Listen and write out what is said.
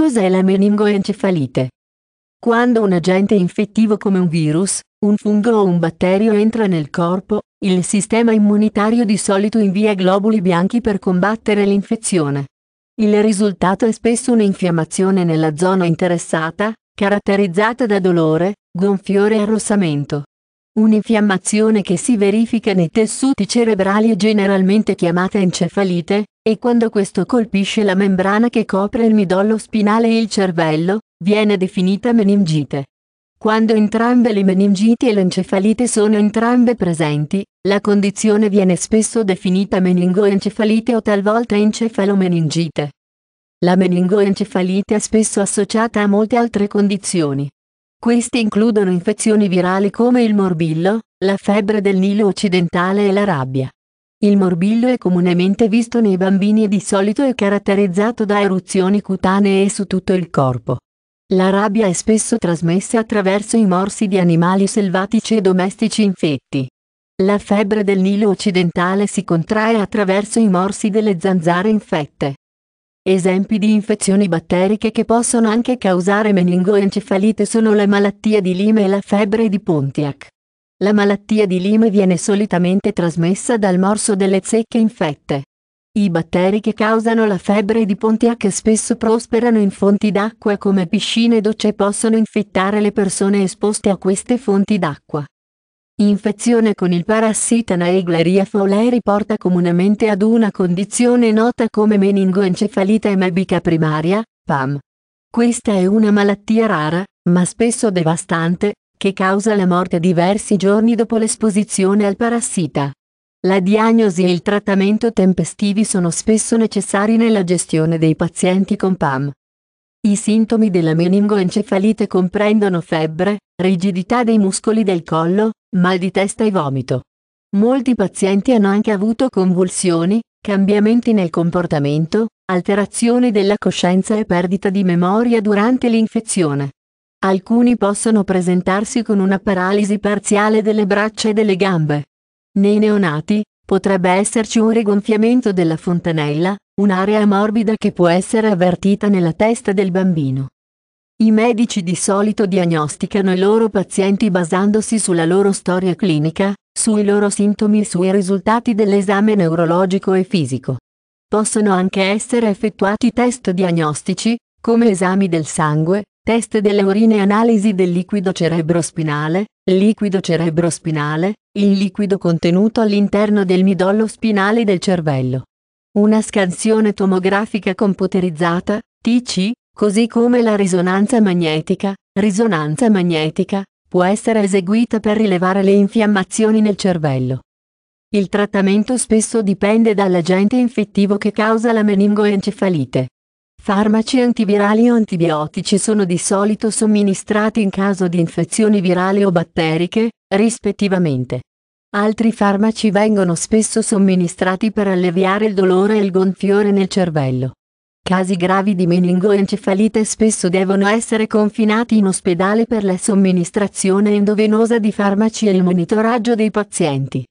Cos'è la meningoencefalite? Quando un agente infettivo come un virus, un fungo o un batterio entra nel corpo, il sistema immunitario di solito invia globuli bianchi per combattere l'infezione. Il risultato è spesso un'infiammazione nella zona interessata, caratterizzata da dolore, gonfiore e arrossamento. Un'infiammazione che si verifica nei tessuti cerebrali è generalmente chiamata encefalite, e quando questo colpisce la membrana che copre il midollo spinale e il cervello, viene definita meningite. Quando entrambe le meningiti e l'encefalite sono entrambe presenti, la condizione viene spesso definita meningoencefalite o talvolta encefalomeningite. La meningoencefalite è spesso associata a molte altre condizioni. Questi includono infezioni virali come il morbillo, la febbre del Nilo occidentale e la rabbia. Il morbillo è comunemente visto nei bambini e di solito è caratterizzato da eruzioni cutanee su tutto il corpo. La rabbia è spesso trasmessa attraverso i morsi di animali selvatici e domestici infetti. La febbre del Nilo occidentale si contrae attraverso i morsi delle zanzare infette. Esempi di infezioni batteriche che possono anche causare meningoencefalite sono la malattia di Lyme e la febbre di Pontiac. La malattia di Lyme viene solitamente trasmessa dal morso delle zecche infette. I batteri che causano la febbre di Pontiac spesso prosperano in fonti d'acqua come piscine e docce e possono infettare le persone esposte a queste fonti d'acqua. Infezione con il parassita Naegleria fowleri porta comunemente ad una condizione nota come meningoencefalita emabica primaria, PAM. Questa è una malattia rara, ma spesso devastante, che causa la morte diversi giorni dopo l'esposizione al parassita. La diagnosi e il trattamento tempestivi sono spesso necessari nella gestione dei pazienti con PAM. I sintomi della meningoencefalite comprendono febbre, rigidità dei muscoli del collo, mal di testa e vomito. Molti pazienti hanno anche avuto convulsioni, cambiamenti nel comportamento, alterazioni della coscienza e perdita di memoria durante l'infezione. Alcuni possono presentarsi con una paralisi parziale delle braccia e delle gambe. Nei neonati, potrebbe esserci un rigonfiamento della fontanella, un'area morbida che può essere avvertita nella testa del bambino. I medici di solito diagnosticano i loro pazienti basandosi sulla loro storia clinica, sui loro sintomi e sui risultati dell'esame neurologico e fisico. Possono anche essere effettuati test diagnostici, come esami del sangue, test delle urine e analisi del liquido cerebrospinale, liquido cerebrospinale, il liquido contenuto all'interno del midollo spinale del cervello. Una scansione tomografica computerizzata, TC, così come la risonanza magnetica, risonanza magnetica, può essere eseguita per rilevare le infiammazioni nel cervello. Il trattamento spesso dipende dall'agente infettivo che causa la meningoencefalite. Farmaci antivirali o antibiotici sono di solito somministrati in caso di infezioni virali o batteriche, rispettivamente. Altri farmaci vengono spesso somministrati per alleviare il dolore e il gonfiore nel cervello. Casi gravi di meningoencefalite spesso devono essere confinati in ospedale per la somministrazione endovenosa di farmaci e il monitoraggio dei pazienti.